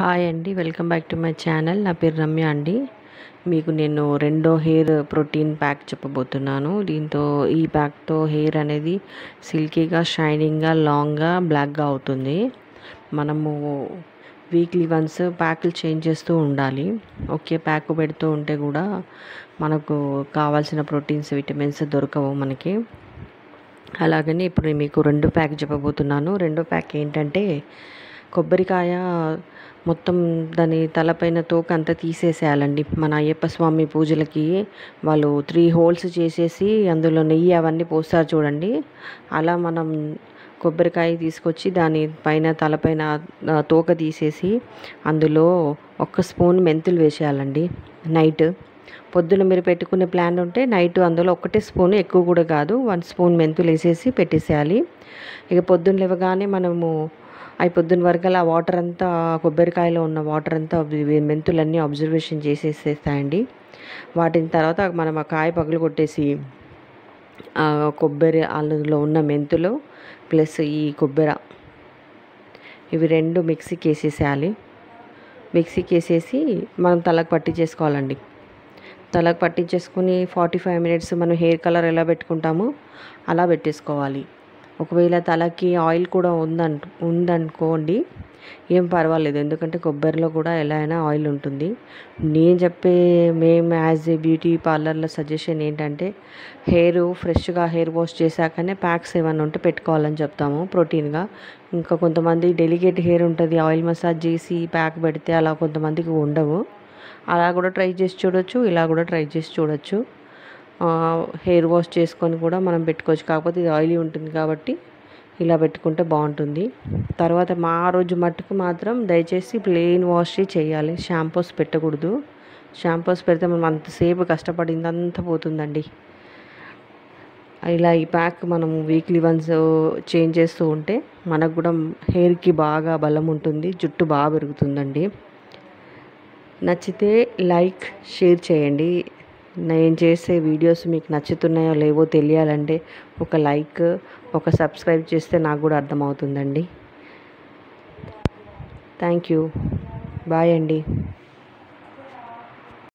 hi అండి welcome back to my channel నా పేరు రమ్య అండి మీకు నేను రెండో హెయిర్ ప్రోటీన్ ప్యాక్ చెప్పబోతున్నాను దీంతో ఈ ప్యాక్తో హెయిర్ అనేది సిల్కీగా షైనింగ్గా లాంగ్గా బ్లాక్గా అవుతుంది మనము వీక్లీ వన్స్ ప్యాకులు చేంజ్ చేస్తూ ఉండాలి ఒకే ప్యాక్ పెడుతూ ఉంటే కూడా మనకు కావాల్సిన ప్రోటీన్స్ విటమిన్స్ దొరకవు మనకి అలాగని ఇప్పుడు మీకు రెండు ప్యాక్ చెప్పబోతున్నాను రెండో ప్యాక్ ఏంటంటే కొబ్బరికాయ మొత్తం దాని తలపైన తోక అంతా తీసేసేయాలండి మన అయ్యప్ప స్వామి పూజలకి వాళ్ళు త్రీ హోల్స్ చేసేసి అందులో నెయ్యి అవన్నీ పోస్తారు చూడండి అలా మనం కొబ్బరికాయ తీసుకొచ్చి దాని పైన తలపైన తోక తీసేసి అందులో ఒక్క స్పూన్ మెంతులు వేసేయాలండి నైట్ పొద్దున మీరు పెట్టుకునే ప్లాన్ ఉంటే నైట్ అందులో ఒకటే స్పూన్ ఎక్కువ కూడా కాదు వన్ స్పూన్ మెంతులు వేసేసి పెట్టేసేయాలి ఇక పొద్దున్న లేవగానే మనము అవి పొద్దున్న వరకు ఆ వాటర్ అంతా కొబ్బరికాయలో ఉన్న వాటర్ అంతా మెంతులన్నీ అబ్జర్వేషన్ చేసేసేస్తాయండి వాటిని తర్వాత మనం ఆ కాయ పగులు కొట్టేసి కొబ్బరి అందులో ఉన్న మెంతులు ప్లస్ ఈ కొబ్బరి ఇవి రెండు మిక్సీకి వేసేసేయాలి మిక్సీకి వేసేసి మనం తలకు పట్టి చేసుకోవాలండి తలకు పట్టించేసుకుని ఫార్టీ ఫైవ్ మినిట్స్ మనం హెయిర్ కలర్ ఎలా పెట్టుకుంటామో అలా పెట్టేసుకోవాలి ఒకవేళ తలకి ఆయిల్ కూడా ఉందంట ఉందనుకోండి ఏం పర్వాలేదు ఎందుకంటే కొబ్బరిలో కూడా ఎలా అయినా ఆయిల్ ఉంటుంది నేను చెప్పే మేము యాజ్ ఏ బ్యూటీ పార్లర్లో సజెషన్ ఏంటంటే హెయిర్ ఫ్రెష్గా హెయిర్ వాష్ చేశాకనే ప్యాక్స్ ఏమైనా ఉంటే పెట్టుకోవాలని చెప్తాము ప్రోటీన్గా ఇంకా కొంతమంది డెలికేట్ హెయిర్ ఉంటుంది ఆయిల్ మసాజ్ చేసి ప్యాక్ పెడితే అలా కొంతమందికి ఉండవు అలా కూడా ట్రై చేసి చూడొచ్చు ఇలా కూడా ట్రై చేసి చూడొచ్చు హెయిర్ వాష్ చేసుకొని కూడా మనం పెట్టుకోవచ్చు కాకపోతే ఇది ఆయిలీ ఉంటుంది కాబట్టి ఇలా పెట్టుకుంటే బాగుంటుంది తర్వాత మా రోజు మట్టుకు మాత్రం దయచేసి ప్లెయిన్ వాష్ చేయాలి షాంపూస్ పెట్టకూడదు షాంపూస్ పెడితే మనం అంతసేపు కష్టపడింది అంత పోతుందండి ఇలా ఈ ప్యాక్ మనం వీక్లీ వన్స్ చేంజ్ చేస్తూ ఉంటే మనకు కూడా హెయిర్కి బాగా బలం ఉంటుంది జుట్టు బాగా పెరుగుతుందండి నచ్చితే లైక్ షేర్ చేయండి నేను చేసే వీడియోస్ మీకు నచ్చుతున్నాయో లేవో తెలియాలంటే ఒక లైక్ ఒక సబ్స్క్రైబ్ చేస్తే నాకు కూడా అర్థమవుతుందండి థ్యాంక్ యూ బాయ్ అండి